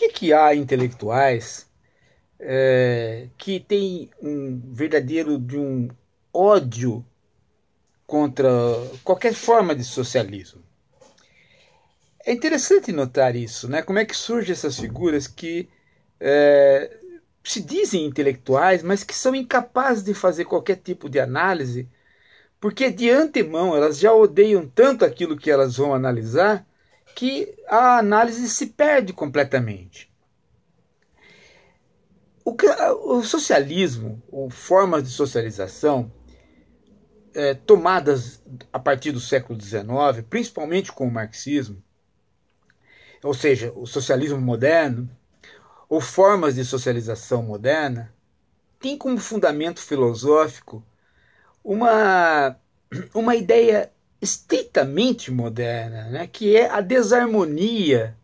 que, que há intelectuais é, que têm um verdadeiro de um ódio contra qualquer forma de socialismo? É interessante notar isso, né? Como é que surgem essas figuras que é, se dizem intelectuais, mas que são incapazes de fazer qualquer tipo de análise, porque de antemão elas já odeiam tanto aquilo que elas vão analisar que a análise se perde completamente. O, o socialismo, ou formas de socialização, é, tomadas a partir do século XIX, principalmente com o marxismo, ou seja, o socialismo moderno, ou formas de socialização moderna, tem como fundamento filosófico uma, uma ideia estritamente moderna, né? que é a desarmonia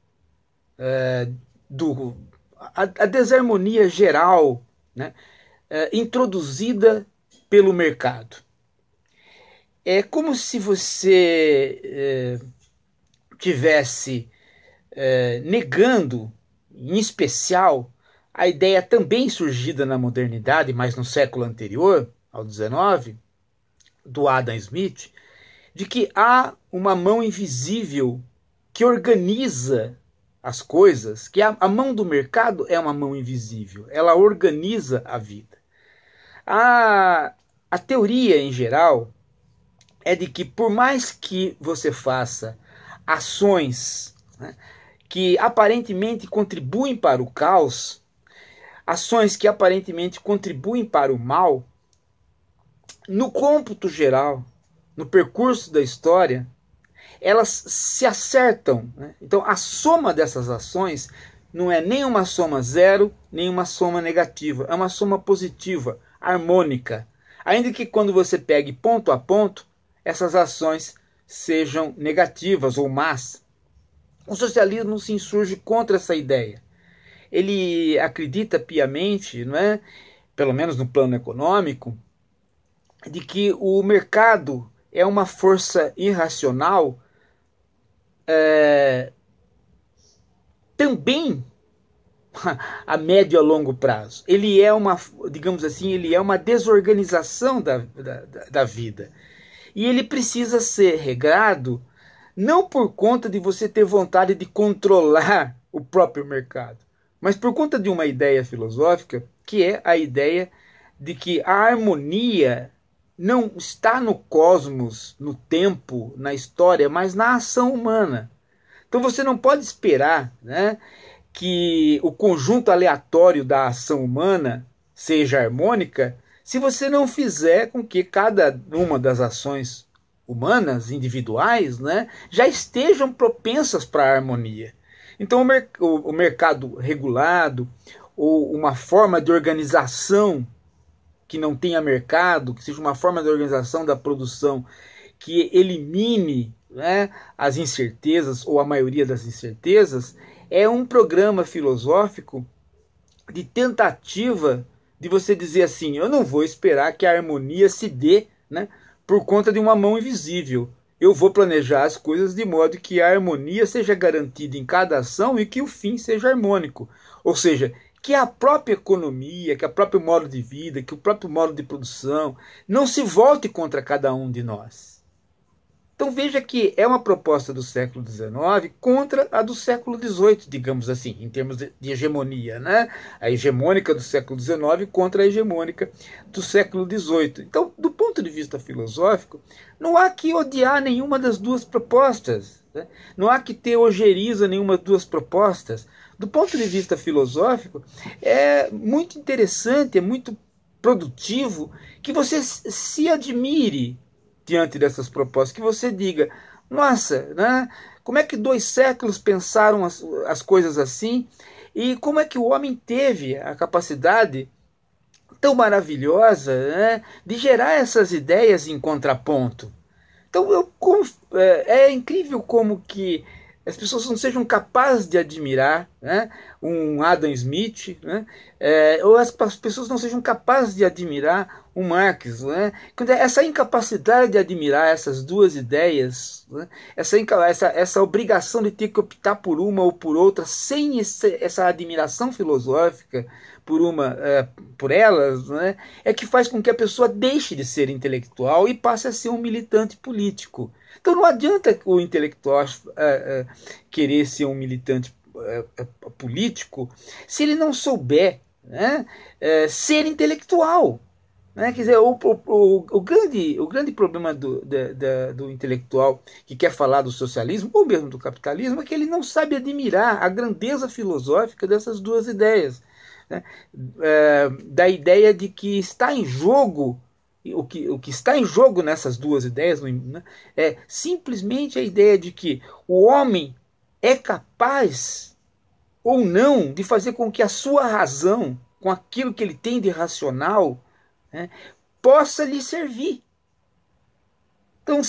é, do a, a, desarmonia geral né? É, introduzida pelo mercado. É como se você é, tivesse é, negando, em especial, a ideia também surgida na modernidade, mas no século anterior, ao XIX, do Adam Smith, de que há uma mão invisível que organiza as coisas, que a, a mão do mercado é uma mão invisível, ela organiza a vida. A, a teoria em geral é de que por mais que você faça ações né, que aparentemente contribuem para o caos, ações que aparentemente contribuem para o mal, no cômputo geral, no percurso da história, elas se acertam. Né? Então, a soma dessas ações não é nem uma soma zero, nem uma soma negativa. É uma soma positiva, harmônica. Ainda que quando você pegue ponto a ponto, essas ações sejam negativas ou más. O socialismo se insurge contra essa ideia. Ele acredita piamente, não é? pelo menos no plano econômico, de que o mercado é uma força irracional é, também a médio a longo prazo. Ele é uma, digamos assim, ele é uma desorganização da, da, da vida. E ele precisa ser regrado não por conta de você ter vontade de controlar o próprio mercado, mas por conta de uma ideia filosófica que é a ideia de que a harmonia não está no cosmos, no tempo, na história, mas na ação humana. Então você não pode esperar né, que o conjunto aleatório da ação humana seja harmônica se você não fizer com que cada uma das ações humanas, individuais, né, já estejam propensas para a harmonia. Então, o, o mercado regulado, ou uma forma de organização que não tenha mercado, que seja uma forma de organização da produção que elimine né, as incertezas ou a maioria das incertezas, é um programa filosófico de tentativa de você dizer assim: eu não vou esperar que a harmonia se dê né, por conta de uma mão invisível. Eu vou planejar as coisas de modo que a harmonia seja garantida em cada ação e que o fim seja harmônico. Ou seja, que a própria economia, que o próprio modo de vida, que o próprio modo de produção não se volte contra cada um de nós. Então veja que é uma proposta do século XIX contra a do século XVIII, digamos assim, em termos de hegemonia, né? A hegemônica do século XIX contra a hegemônica do século XVIII. Então, do ponto de vista filosófico, não há que odiar nenhuma das duas propostas, né? não há que ter ojeriza nenhuma das duas propostas do ponto de vista filosófico, é muito interessante, é muito produtivo que você se admire diante dessas propostas, que você diga, nossa, né, como é que dois séculos pensaram as, as coisas assim e como é que o homem teve a capacidade tão maravilhosa né, de gerar essas ideias em contraponto. Então eu, é, é incrível como que as pessoas não sejam capazes de admirar né, um Adam Smith, né? É, ou as, as, pessoas não sejam capazes de admirar o Marx. Né? É essa incapacidade de admirar essas duas ideias, né? essa, essa, essa obrigação de ter que optar por uma ou por outra, sem esse, essa admiração filosófica por uma é, por elas, né? é que faz com que a pessoa deixe de ser intelectual e passe a ser um militante político. Então não adianta o intelectual é, é querer ser um militante político é, é, é político se ele não souber né, ser intelectual. Né? Quer dizer, o, o, o, grande, o grande problema do, da, da, do intelectual que quer falar do socialismo ou mesmo do capitalismo é que ele não sabe admirar a grandeza filosófica dessas duas ideias. Né? É, da ideia de que está em jogo, o que, o que está em jogo nessas duas ideias né? é simplesmente a ideia de que o homem é capaz ou não de fazer com que a sua razão, com aquilo que ele tem de racional, né, possa lhe servir. Então,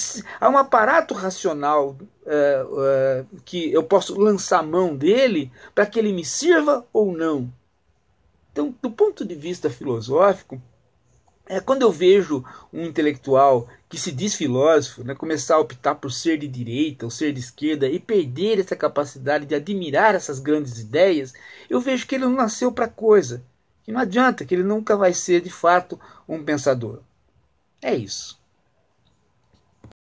há um aparato racional uh, uh, que eu posso lançar mão dele para que ele me sirva ou não. Então, do ponto de vista filosófico, é, quando eu vejo um intelectual que se diz filósofo né, começar a optar por ser de direita ou ser de esquerda e perder essa capacidade de admirar essas grandes ideias, eu vejo que ele não nasceu para coisa, que não adianta, que ele nunca vai ser de fato um pensador. É isso.